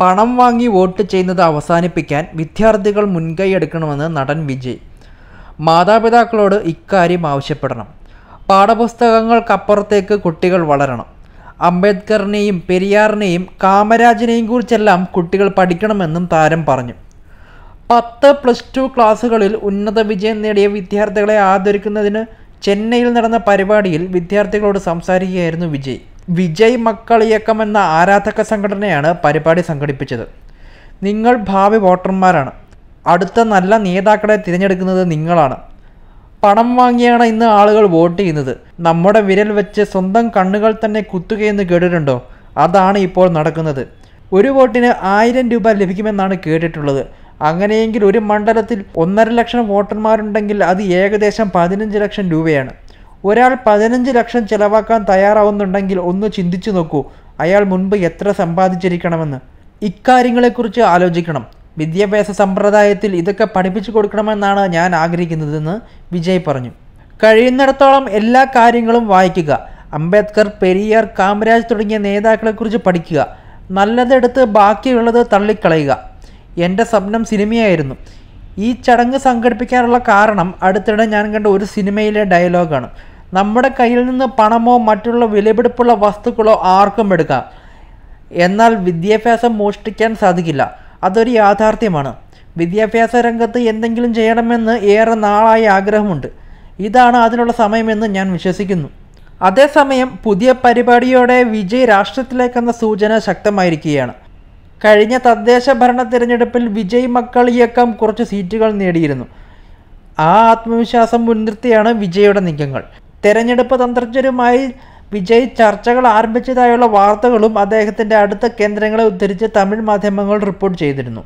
പണം വാങ്ങി വോട്ട് ചെയ്യുന്നത് അവസാനിപ്പിക്കാൻ വിദ്യാർത്ഥികൾ മുൻകൈയെടുക്കണമെന്ന് നടൻ വിജയ് മാതാപിതാക്കളോട് ഇക്കാര്യം ആവശ്യപ്പെടണം പാഠപുസ്തകങ്ങൾക്കപ്പുറത്തേക്ക് കുട്ടികൾ വളരണം അംബേദ്കറിനെയും പെരിയാറിനെയും കാമരാജിനെയും കുറിച്ചെല്ലാം കുട്ടികൾ പഠിക്കണമെന്നും താരം പറഞ്ഞു പത്ത് പ്ലസ് ടു ക്ലാസ്സുകളിൽ ഉന്നത വിജയം നേടിയ വിദ്യാർത്ഥികളെ ആദരിക്കുന്നതിന് ചെന്നൈയിൽ നടന്ന പരിപാടിയിൽ വിദ്യാർത്ഥികളോട് സംസാരിക്കുകയായിരുന്നു വിജയ് വിജയ് മക്കൾ ഇയക്കം എന്ന ആരാധക സംഘടനയാണ് പരിപാടി സംഘടിപ്പിച്ചത് നിങ്ങൾ ഭാവി വോട്ടർമാരാണ് അടുത്ത നല്ല നേതാക്കളെ തിരഞ്ഞെടുക്കുന്നത് നിങ്ങളാണ് പണം വാങ്ങിയാണ് ഇന്ന് ആളുകൾ വോട്ട് ചെയ്യുന്നത് നമ്മുടെ വിരൽ വെച്ച് സ്വന്തം കണ്ണുകൾ തന്നെ കുത്തുകയെന്ന് കേട്ടിട്ടുണ്ടോ അതാണ് ഇപ്പോൾ നടക്കുന്നത് ഒരു വോട്ടിന് ആയിരം രൂപ ലഭിക്കുമെന്നാണ് കേട്ടിട്ടുള്ളത് അങ്ങനെയെങ്കിൽ ഒരു മണ്ഡലത്തിൽ ഒന്നര ലക്ഷം വോട്ടർമാരുണ്ടെങ്കിൽ അത് ഏകദേശം പതിനഞ്ച് ലക്ഷം രൂപയാണ് ഒരാൾ പതിനഞ്ച് ലക്ഷം ചിലവാക്കാൻ തയ്യാറാവുന്നുണ്ടെങ്കിൽ ഒന്ന് ചിന്തിച്ചു നോക്കൂ അയാൾ മുൻപ് എത്ര സമ്പാദിച്ചിരിക്കണമെന്ന് ഇക്കാര്യങ്ങളെക്കുറിച്ച് ആലോചിക്കണം വിദ്യാഭ്യാസ സമ്പ്രദായത്തിൽ ഇതൊക്കെ പഠിപ്പിച്ചു കൊടുക്കണമെന്നാണ് ഞാൻ ആഗ്രഹിക്കുന്നതെന്ന് വിജയ് പറഞ്ഞു കഴിയുന്നിടത്തോളം എല്ലാ കാര്യങ്ങളും വായിക്കുക അംബേദ്കർ പെരിയാർ കാമരാജ് തുടങ്ങിയ നേതാക്കളെക്കുറിച്ച് പഠിക്കുക നല്ലതെടുത്ത് ബാക്കിയുള്ളത് തള്ളിക്കളയുക എൻ്റെ സ്വപ്നം സിനിമയായിരുന്നു ഈ ചടങ്ങ് സംഘടിപ്പിക്കാനുള്ള കാരണം അടുത്തിടെ ഞാൻ കണ്ട ഒരു സിനിമയിലെ ഡയലോഗാണ് നമ്മുടെ കയ്യിൽ നിന്ന് പണമോ മറ്റുള്ള വിലപിടിപ്പുള്ള വസ്തുക്കളോ ആർക്കും എടുക്കാം എന്നാൽ വിദ്യാഭ്യാസം മോഷ്ടിക്കാൻ സാധിക്കില്ല അതൊരു യാഥാർത്ഥ്യമാണ് വിദ്യാഭ്യാസ രംഗത്ത് എന്തെങ്കിലും ചെയ്യണമെന്ന് ഏറെ നാളായി ആഗ്രഹമുണ്ട് ഇതാണ് അതിനുള്ള സമയമെന്ന് ഞാൻ വിശ്വസിക്കുന്നു അതേസമയം പുതിയ പരിപാടിയോടെ വിജയ് രാഷ്ട്രത്തിലേക്കെന്ന സൂചന ശക്തമായിരിക്കുകയാണ് കഴിഞ്ഞ തദ്ദേശ ഭരണ തിരഞ്ഞെടുപ്പിൽ വിജയ് ഇയക്കം കുറച്ച് സീറ്റുകൾ നേടിയിരുന്നു ആ ആത്മവിശ്വാസം മുൻനിർത്തിയാണ് വിജയുടെ നീക്കങ്ങൾ തെരഞ്ഞെടുപ്പ് തന്ത്രജ്ഞരുമായി വിജയ് ചർച്ചകൾ ആരംഭിച്ചതായുള്ള വാർത്തകളും അദ്ദേഹത്തിൻ്റെ അടുത്ത കേന്ദ്രങ്ങളെ ഉദ്ധരിച്ച് തമിഴ് മാധ്യമങ്ങൾ റിപ്പോർട്ട് ചെയ്തിരുന്നു